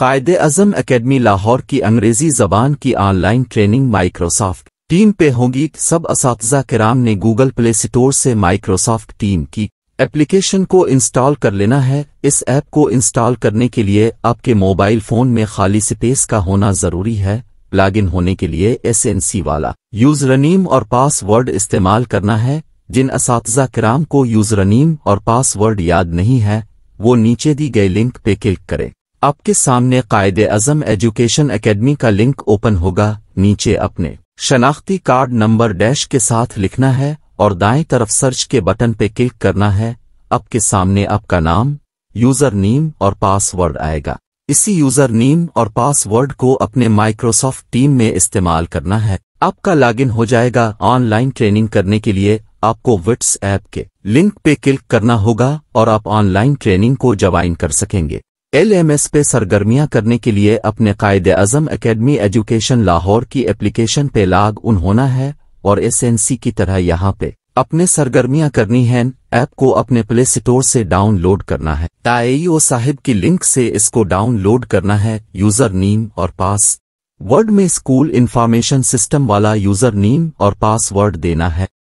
कायद अजम एकेडमी लाहौर की अंग्रेजी जबान की ऑनलाइन ट्रेनिंग माइक्रोसॉफ्ट टीम पे होगी सब इस कराम ने गूगल प्ले स्टोर से माइक्रोसॉफ्ट टीम की एप्लीकेशन को इंस्टॉल कर लेना है इस ऐप को इंस्टॉल करने के लिए आपके मोबाइल फोन में खाली स्पेस का होना जरूरी है लॉगिन होने के लिए एसएनसी वाला यूजरनीम और पासवर्ड इस्तेमाल करना है जिन इस कराम को यूजरनीम और पासवर्ड याद नहीं है वो नीचे दी गई लिंक पे क्लिक करें आपके सामने कायद अजम एजुकेशन एकेडमी का लिंक ओपन होगा नीचे अपने शनाख्ती कार्ड नंबर डैश के साथ लिखना है और दाएं तरफ सर्च के बटन पे क्लिक करना है आपके सामने आपका नाम यूजर नेम और पासवर्ड आएगा इसी यूजर नेम और पासवर्ड को अपने माइक्रोसॉफ्ट टीम में इस्तेमाल करना है आपका लॉगिन हो जाएगा ऑनलाइन ट्रेनिंग करने के लिए आपको विट्स ऐप के लिंक पे क्लिक करना होगा और आप ऑनलाइन ट्रेनिंग को ज्वाइन कर सकेंगे एलएमएस पे सरगर्मियां करने के लिए अपने कायद अजम एकेडमी एजुकेशन लाहौर की एप्लीकेशन पे लाग उन होना है और एसएनसी की तरह यहाँ पे अपने सरगर्मियां करनी है ऐप को अपने प्ले स्टोर से डाउनलोड करना है ओ साहिब की लिंक से इसको डाउनलोड करना है यूजर नीम और पास वर्ड में स्कूल इन्फॉर्मेशन सिस्टम वाला यूजर नीम और पासवर्ड देना है